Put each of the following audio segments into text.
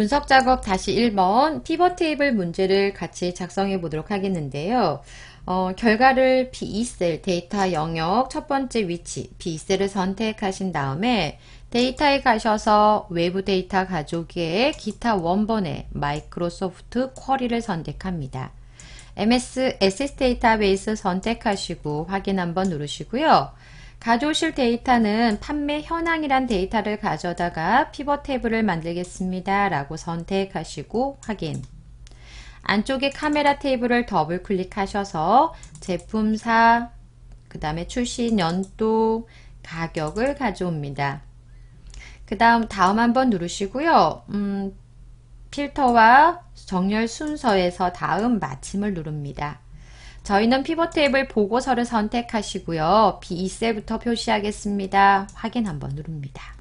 분석 작업 다시 1번 피벗 테이블 문제를 같이 작성해 보도록 하겠는데요. 어, 결과를 B2셀 데이터 영역 첫 번째 위치 B2셀을 선택하신 다음에 데이터에 가셔서 외부 데이터 가족의 기타 원본에 마이크로소프트 쿼리를 선택합니다. MS SS 데이터베이스 선택하시고 확인 한번 누르시고요. 가져오실 데이터는 판매 현황이란 데이터를 가져다가 피벗 테이블을 만들겠습니다. 라고 선택하시고 확인. 안쪽에 카메라 테이블을 더블 클릭하셔서 제품사, 그 다음에 출시 연도, 가격을 가져옵니다. 그 다음 다음 한번 누르시고요. 음, 필터와 정렬 순서에서 다음 마침을 누릅니다. 저희는 피벗 테이블 보고서를 선택하시고요. B2셀부터 표시하겠습니다. 확인 한번 누릅니다.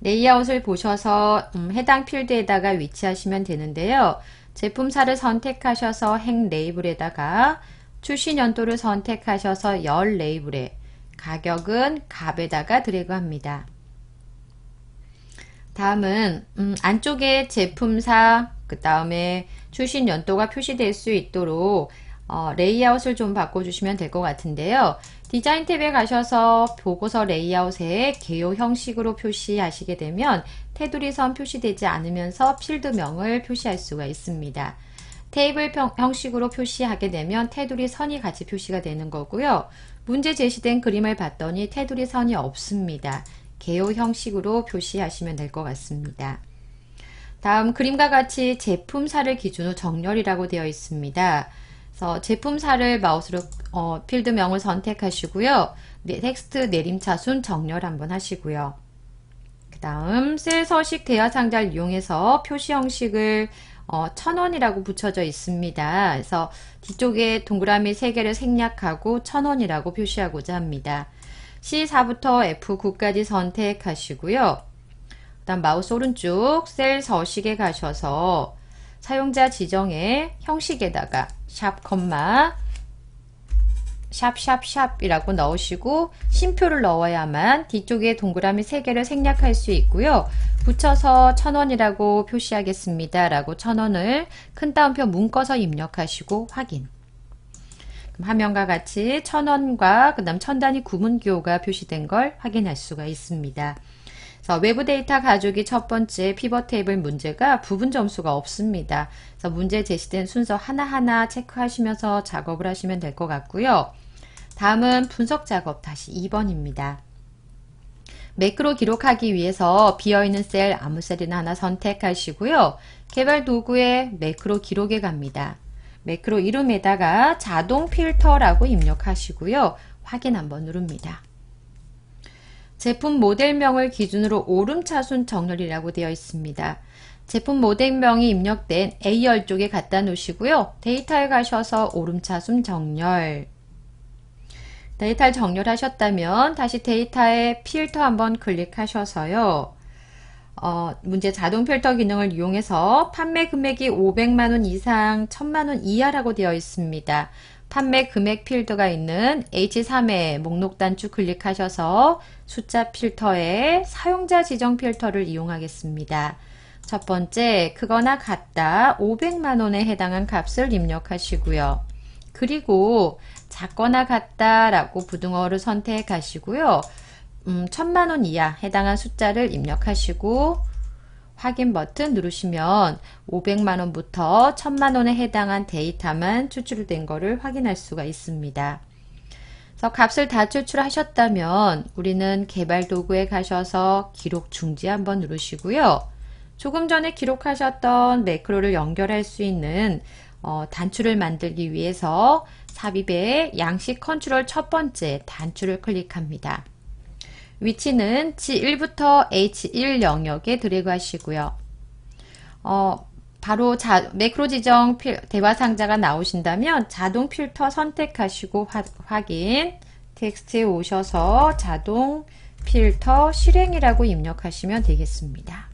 레이아웃을 보셔서 음, 해당 필드에다가 위치하시면 되는데요. 제품사를 선택하셔서 행 레이블에다가 출시 연도를 선택하셔서 열 레이블에 가격은 값에다가 드래그합니다. 다음은 음, 안쪽에 제품사 그 다음에 출신 연도가 표시될 수 있도록 어, 레이아웃을 좀 바꿔주시면 될 것 같은데요. 디자인 탭에 가셔서 보고서 레이아웃에 개요 형식으로 표시하시게 되면 테두리 선 표시되지 않으면서 필드명을 표시할 수가 있습니다. 테이블 형식으로 표시하게 되면 테두리 선이 같이 표시가 되는 거고요. 문제 제시된 그림을 봤더니 테두리 선이 없습니다. 개요 형식으로 표시하시면 될 것 같습니다. 다음 그림과 같이 제품사를 기준으로 정렬이라고 되어 있습니다. 그래서 제품사를 마우스로 어, 필드명을 선택하시고요. 네, 텍스트 내림차순 정렬 한번 하시고요. 그 다음 셀 서식 대화 상자를 이용해서 표시 형식을 어, 1000원이라고 붙여져 있습니다. 그래서 뒤쪽에 동그라미 3개를 생략하고 1000원이라고 표시하고자 합니다. C4부터 F9까지 선택하시고요. 그 다음 마우스 오른쪽 셀 서식에 가셔서 사용자 지정의 형식에다가 샵컴마 샵샵샵이라고 넣으시고 심표를 넣어야만 뒤쪽에 동그라미 3개를 생략할 수 있고요. 붙여서 천원이라고 표시하겠습니다. 라고 천원을 큰 따옴표 문꺼서 입력하시고 확인. 화면과 같이 천원과 그 다음 천단위 구문기호가 표시된 걸 확인할 수가 있습니다. 자, 외부 데이터 가족이 첫 번째 피벗 테이블 문제가 부분 점수가 없습니다. 그래서 문제 제시된 순서 하나하나 체크하시면서 작업을 하시면 될 것 같고요. 다음은 분석 작업 다시 2번입니다. 매크로 기록하기 위해서 비어있는 셀 아무 셀이나 하나 선택하시고요. 개발 도구에 매크로 기록에 갑니다. 매크로 이름에다가 자동 필터라고 입력하시고요. 확인 한번 누릅니다. 제품 모델명을 기준으로 오름차순 정렬이라고 되어 있습니다. 제품 모델명이 입력된 A열 쪽에 갖다 놓으시고요. 데이터에 가셔서 오름차순 정렬 데이터를 정렬하셨다면 다시 데이터에 필터 한번 클릭하셔서요. 어, 문제 자동 필터 기능을 이용해서 판매 금액이 500만원 이상 1000만원 이하라고 되어 있습니다. 판매 금액 필드가 있는 H3의 목록 단축 클릭하셔서 숫자 필터에 사용자 지정 필터를 이용하겠습니다. 첫 번째, 크거나 같다 500만원에 해당한 값을 입력하시고요. 그리고 작거나 같다 라고 부등어를 선택하시고요. 음, 0만원 이하 해당한 숫자를 입력하시고 확인 버튼 누르시면 500만원부터 1000만원에 해당한 데이터만 추출된 것을 확인할 수가 있습니다. 그래서 값을 다 추출하셨다면 우리는 개발 도구에 가셔서 기록 중지 한번 누르시고요. 조금 전에 기록하셨던 매크로를 연결할 수 있는 어, 단추를 만들기 위해서 삽입의 양식 컨트롤 첫 번째 단추를 클릭합니다. 위치는 G1부터 H1 영역에 드래그 하시고요. 어, 바로 자, 매크로 지정 필, 대화 상자가 나오신다면 자동 필터 선택하시고 화, 확인 텍스트에 오셔서 자동 필터 실행이라고 입력하시면 되겠습니다.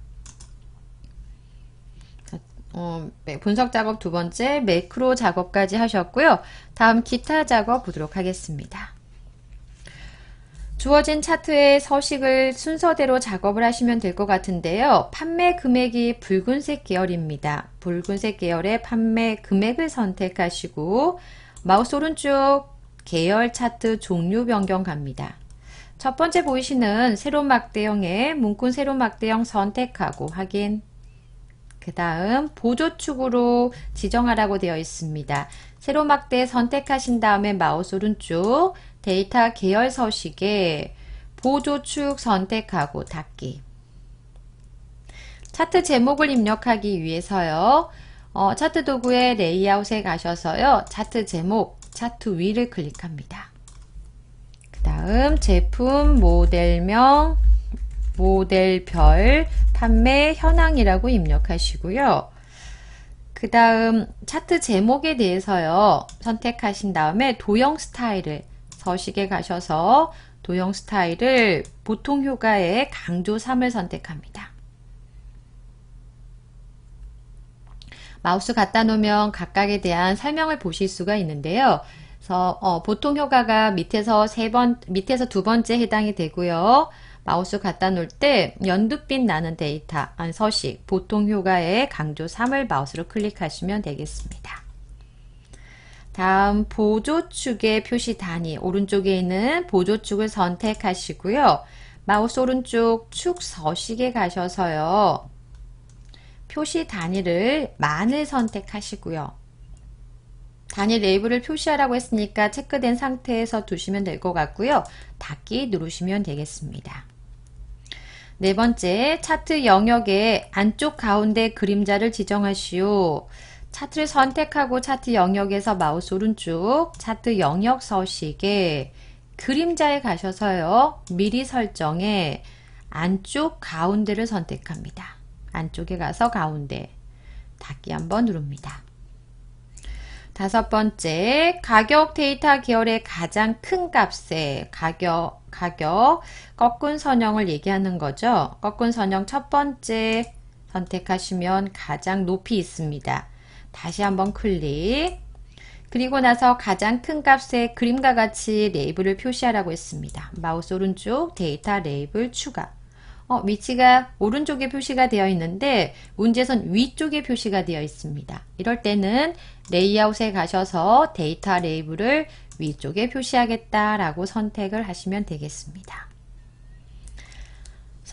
어, 분석 작업 두 번째 매크로 작업까지 하셨고요. 다음 기타 작업 보도록 하겠습니다. 주어진 차트의 서식을 순서대로 작업을 하시면 될 것 같은데요. 판매 금액이 붉은색 계열입니다. 붉은색 계열의 판매 금액을 선택하시고 마우스 오른쪽 계열 차트 종류 변경 갑니다. 첫 번째 보이시는 세로 막대형의 문군 세로 막대형 선택하고 확인 그 다음 보조축으로 지정하라고 되어 있습니다. 세로 막대 선택하신 다음에 마우스 오른쪽 데이터 계열 서식에 보조축 선택하고 닫기 차트 제목을 입력하기 위해서요. 어, 차트 도구의 레이아웃에 가셔서요. 차트 제목, 차트 위를 클릭합니다. 그 다음 제품, 모델명, 모델별, 판매, 현황이라고 입력하시고요. 그 다음 차트 제목에 대해서요. 선택하신 다음에 도형 스타일을 서식에 가셔서 도형 스타일을 보통 효과의 강조 3을 선택합니다. 마우스 갖다 놓으면 각각에 대한 설명을 보실 수가 있는데요. 그래서 어, 보통 효과가 밑에서 세 번, 밑에서 두 번째 해당이 되고요. 마우스 갖다 놓을 때 연두빛 나는 데이터, 서식, 보통 효과의 강조 3을 마우스로 클릭하시면 되겠습니다. 다음 보조축의 표시 단위 오른쪽에 있는 보조축을 선택하시고요. 마우스 오른쪽 축 서식에 가셔서요. 표시 단위를 만을 선택하시고요. 단위 레이블을 표시하라고 했으니까 체크된 상태에서 두시면 될 것 같고요. 닫기 누르시면 되겠습니다. 네 번째, 차트 영역의 안쪽 가운데 그림자를 지정하시오. 차트를 선택하고 차트 영역에서 마우스 오른쪽 차트 영역 서식에 그림자에 가셔서요. 미리 설정에 안쪽 가운데를 선택합니다. 안쪽에 가서 가운데 닫기 한번 누릅니다. 다섯 번째, 가격 데이터 계열의 가장 큰값에 가격, 가격, 꺾은 선형을 얘기하는 거죠. 꺾은 선형 첫 번째 선택하시면 가장 높이 있습니다. 다시 한번 클릭 그리고 나서 가장 큰값의 그림과 같이 레이블을 표시하라고 했습니다. 마우스 오른쪽 데이터 레이블 추가 어, 위치가 오른쪽에 표시가 되어 있는데 문제선 위쪽에 표시가 되어 있습니다. 이럴 때는 레이아웃에 가셔서 데이터 레이블을 위쪽에 표시하겠다라고 선택을 하시면 되겠습니다.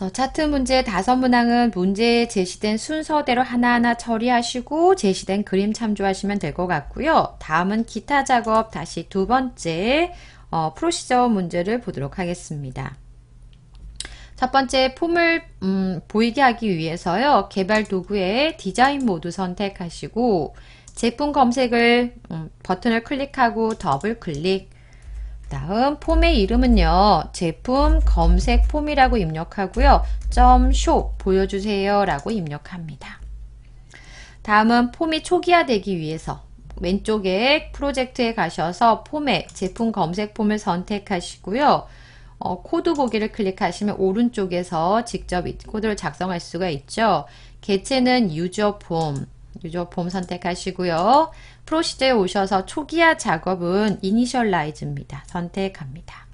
그래서 어, 차트 문제 다섯 문항은 문제에 제시된 순서대로 하나하나 처리하시고 제시된 그림 참조하시면 될 것 같고요. 다음은 기타 작업 다시 두 번째 어, 프로시저 문제를 보도록 하겠습니다. 첫 번째 폼을 음, 보이게 하기 위해서요. 개발 도구에 디자인 모드 선택하시고 제품 검색을 음, 버튼을 클릭하고 더블 클릭 다음 폼의 이름은요. 제품 검색 폼이라고 입력하고요. s h 보여주세요 라고 입력합니다. 다음은 폼이 초기화되기 위해서 왼쪽에 프로젝트에 가셔서 폼에 제품 검색 폼을 선택하시고요. 어, 코드 보기를 클릭하시면 오른쪽에서 직접 코드를 작성할 수가 있죠. 개체는 유저 폼, 유저 폼 선택하시고요. 프로시제에 오셔서 초기화 작업은 이니셜라이즈입니다. 선택합니다.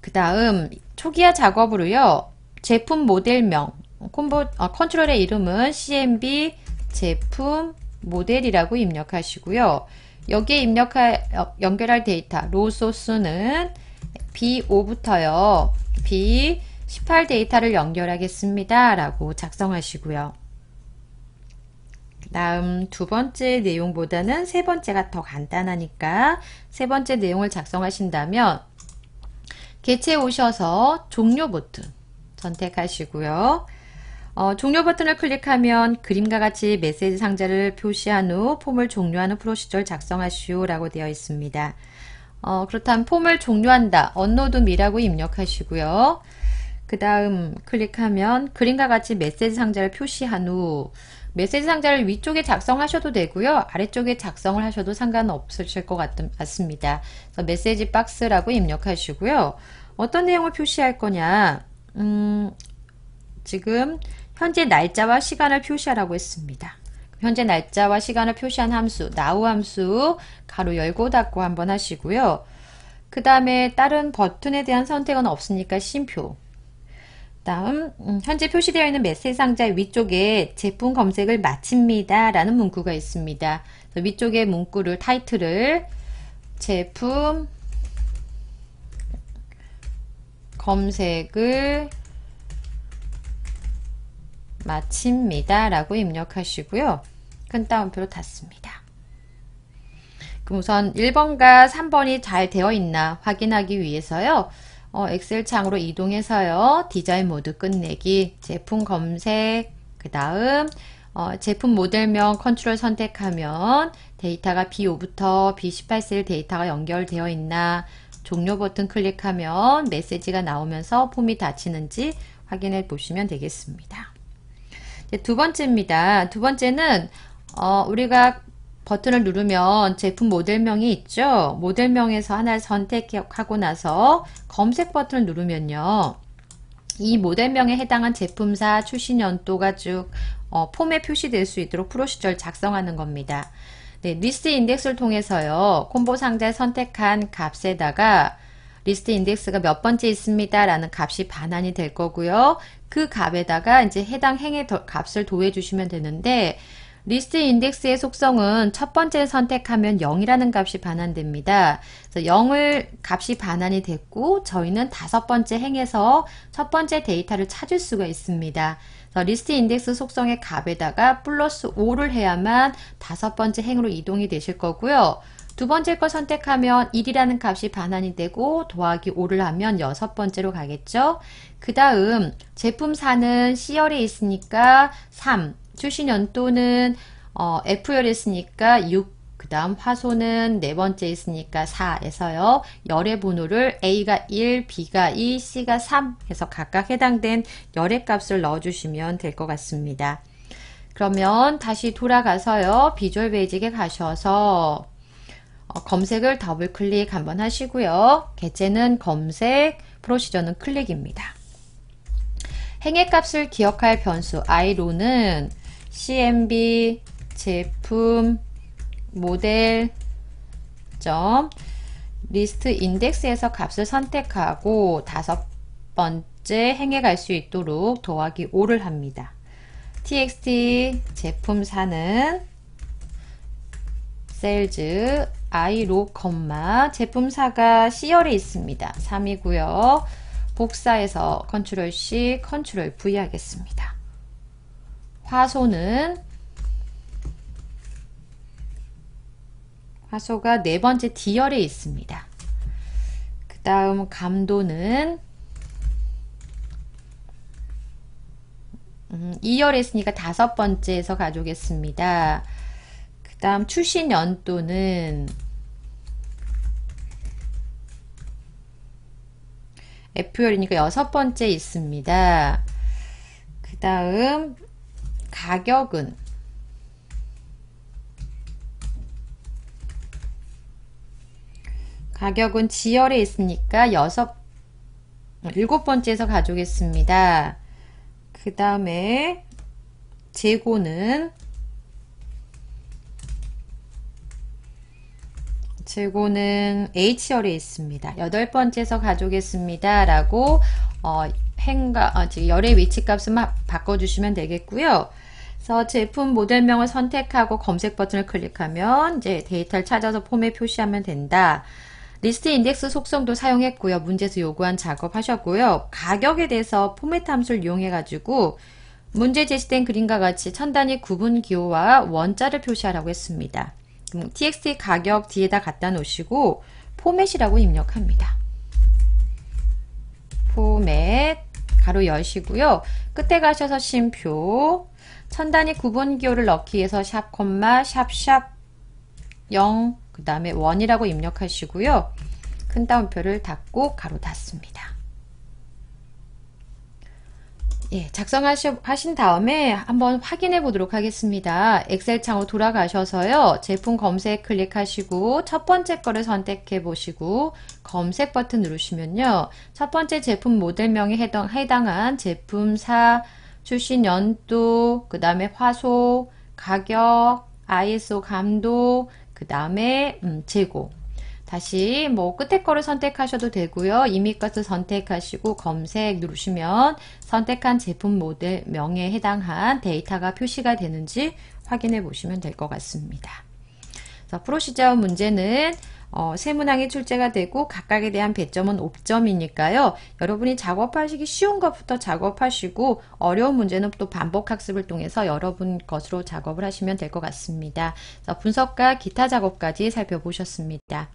그 다음 초기화 작업으로요. 제품 모델명, 콤보, 어, 컨트롤의 이름은 CMB 제품 모델이라고 입력하시고요. 여기에 입력할 어, 연결할 데이터 로 소스는 B5부터요. B18 데이터를 연결하겠습니다. 라고 작성하시고요. 다음 두 번째 내용보다는 세 번째가 더 간단하니까 세 번째 내용을 작성하신다면 개체 오셔서 종료 버튼 선택하시고요. 어, 종료 버튼을 클릭하면 그림과 같이 메시지 상자를 표시한 후 폼을 종료하는 프로시저 작성하시오 라고 되어 있습니다. 어, 그렇다면 폼을 종료한다. 언노드미라고 입력하시고요. 그 다음 클릭하면 그림과 같이 메시지 상자를 표시한 후 메시지 상자를 위쪽에 작성하셔도 되고요. 아래쪽에 작성을 하셔도 상관없으실 것 같, 습니다 그래서 메시지 박스라고 입력하시고요. 어떤 내용을 표시할 거냐 음, 지금 현재 날짜와 시간을 표시하라고 했습니다. 현재 날짜와 시간을 표시한 함수 now 함수 가로 열고 닫고 한번 하시고요. 그 다음에 다른 버튼에 대한 선택은 없으니까 심표 다음 음, 현재 표시되어 있는 메세지 상자 위쪽에 제품 검색을 마칩니다 라는 문구가 있습니다. 위쪽에 문구를 타이틀을 제품 검색을 마칩니다 라고 입력하시고요. 큰 따옴표로 닫습니다. 그럼 우선 1번과 3번이 잘 되어 있나 확인하기 위해서요. 어, 엑셀 창으로 이동해서요. 디자인 모드 끝내기, 제품 검색, 그 다음 어, 제품 모델명 컨트롤 선택하면 데이터가 B5부터 B18 셀 데이터가 연결되어 있나 종료 버튼 클릭하면 메시지가 나오면서 폼이 닫히는지 확인해 보시면 되겠습니다. 두 번째입니다. 두 번째는 어, 우리가 버튼을 누르면 제품 모델명이 있죠. 모델명에서 하나를 선택하고 나서 검색 버튼을 누르면요. 이 모델명에 해당한 제품사 출시 연도가 쭉 어, 폼에 표시될 수 있도록 프로시절 작성하는 겁니다. 네, 리스트 인덱스를 통해서요. 콤보 상자에 선택한 값에다가 리스트 인덱스가 몇 번째 있습니다 라는 값이 반환이 될 거고요. 그 값에다가 이제 해당 행의 값을 도해 주시면 되는데 리스트 인덱스의 속성은 첫 번째 선택하면 0이라는 값이 반환됩니다. 그래서 0을 값이 반환이 됐고 저희는 다섯 번째 행에서 첫 번째 데이터를 찾을 수가 있습니다. 리스트 인덱스 속성의 값에다가 플러스 5를 해야만 다섯 번째 행으로 이동이 되실 거고요. 두 번째 걸 선택하면 1이라는 값이 반환이 되고 더하기 5를 하면 여섯 번째로 가겠죠. 그 다음 제품 사는 C열에 있으니까 3, 출신 연도는 어, F열 있으니까 6, 그 다음 화소는 네 번째 있으니까 4에서요. 열의 번호를 A가 1, B가 2, C가 3 해서 각각 해당된 열의 값을 넣어주시면 될 것 같습니다. 그러면 다시 돌아가서요. 비주얼 베이직에 가셔서 어, 검색을 더블 클릭 한번 하시고요. 개체는 검색, 프로시저는 클릭입니다. 행의 값을 기억할 변수 i로는 CMB 제품 모델 점 리스트 인덱스에서 값을 선택하고 다섯 번째 행에 갈 수 있도록 더하기 5를 합니다. txt 제품 사는 셀즈 i로 컴마 제품 사가 C열에 있습니다. 3이고요. 복사해서 컨트롤 C, 컨트롤 V 하겠습니다. 화소는 화소가 네 번째 D열에 있습니다. 그 다음 감도는 음, 2열에 있으니까 다섯 번째에서 가져오겠습니다. 그 다음 출신 연도는 F열이니까 여섯 번째 있습니다. 그 다음 가격은 가격은 지열에 있으니까 여섯 일곱 번째에서 가져오겠습니다. 그 다음에 재고는 재고는 H열에 있습니다. 여덟 번째에서 가져오겠습니다. 라고 어, 행과 어, 열의 위치값은 바꿔주시면 되겠고요. 그래서 제품 모델명을 선택하고 검색 버튼을 클릭하면 이제 데이터를 찾아서 폼에 표시하면 된다. 리스트 인덱스 속성도 사용했고요. 문제에서 요구한 작업하셨고요. 가격에 대해서 포맷 함수를 이용해가지고 문제 제시된 그림과 같이 천 단위 구분 기호와 원자를 표시하라고 했습니다. txt 가격 뒤에다 갖다 놓으시고 포맷이라고 입력합니다. 포맷 가로 열시고요 끝에 가셔서 심표 천단위 구분 기호를 넣기 위해서 샵 콤마 샵샵 0, 그 다음에 1이라고 입력하시고요. 큰 따옴표를 닫고 가로 닫습니다. 예, 작성하신 다음에 한번 확인해 보도록 하겠습니다. 엑셀 창으로 돌아가셔서요. 제품 검색 클릭하시고 첫 번째 거를 선택해 보시고 검색 버튼 누르시면요. 첫 번째 제품 모델명에 해당, 해당한 제품사 출시 연도, 그 다음에 화소, 가격, ISO 감도, 그 다음에 음, 재고. 다시 뭐 끝에 거를 선택하셔도 되고요. 이미 것을 선택하시고 검색 누르시면 선택한 제품 모델 명에 해당한 데이터가 표시가 되는지 확인해 보시면 될 것 같습니다. 프로시저 문제는 어, 세 문항이 출제가 되고 각각에 대한 배점은 5점이니까요. 여러분이 작업하시기 쉬운 것부터 작업하시고 어려운 문제는 또 반복 학습을 통해서 여러분 것으로 작업을 하시면 될 것 같습니다. 분석과 기타 작업까지 살펴보셨습니다.